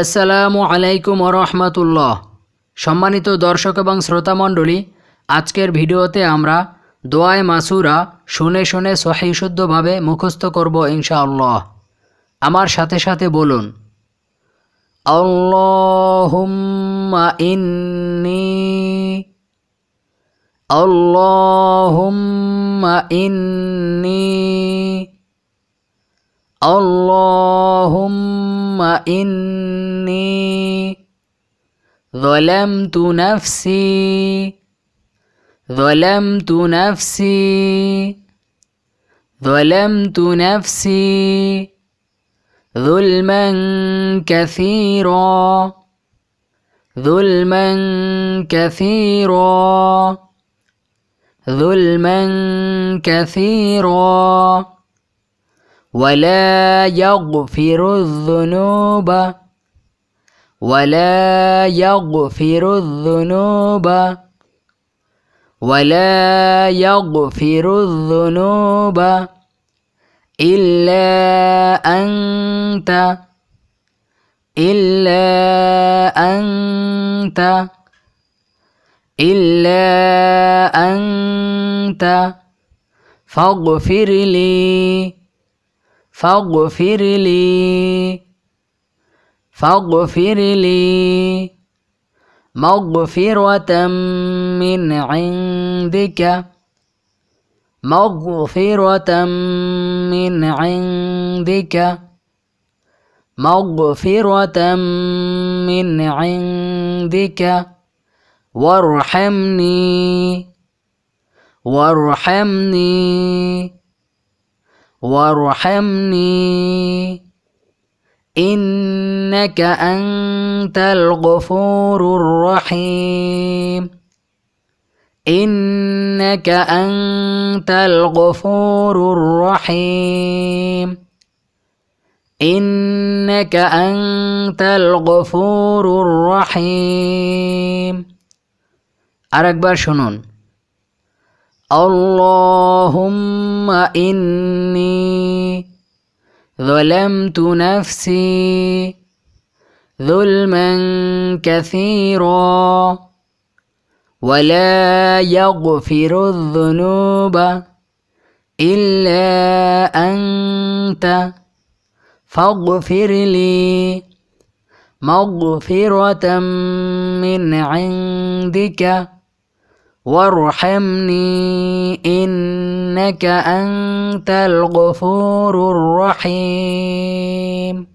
আসসালামু আলাইকুম রহমতুল্লাহ সম্মানিত দর্শক এবং শ্রোতামণ্ডলী আজকের ভিডিওতে আমরা দোয়ায় মাসুরা শুনে শুনে সহিশুদ্ধভাবে মুখস্থ করব ইনশাআল্লাহ আমার সাথে সাথে বলুন ইন্নি আল্লাহুম্মা ইন্নি إني ظلمت نفسي ظلمت نفسي ظلمت نفسي ظلما كثيرا ظلما كثيرا ظلما كثيرا ولا يغفر الذنوب ولا يغفر الذنوب ولا يغفر الذنوب إلا أنت إلا أنت إلا أنت فاغفر لي فاغفر لي فاغفر لي مغفرة من عندك مغفرة من عندك مغفرة من عندك وارحمني وارحمني وارحمني إنك أنت الغفور الرحيم إنك أنت الغفور الرحيم إنك أنت الغفور الرحيم আরেকবার শুনুন اللهم إني ظلمت نفسي ظلما كثيرا ولا يغفر الذنوب إلا أنت فاغفر لي مغفرة من عندك وارحمني إنك أنت الغفور الرحيم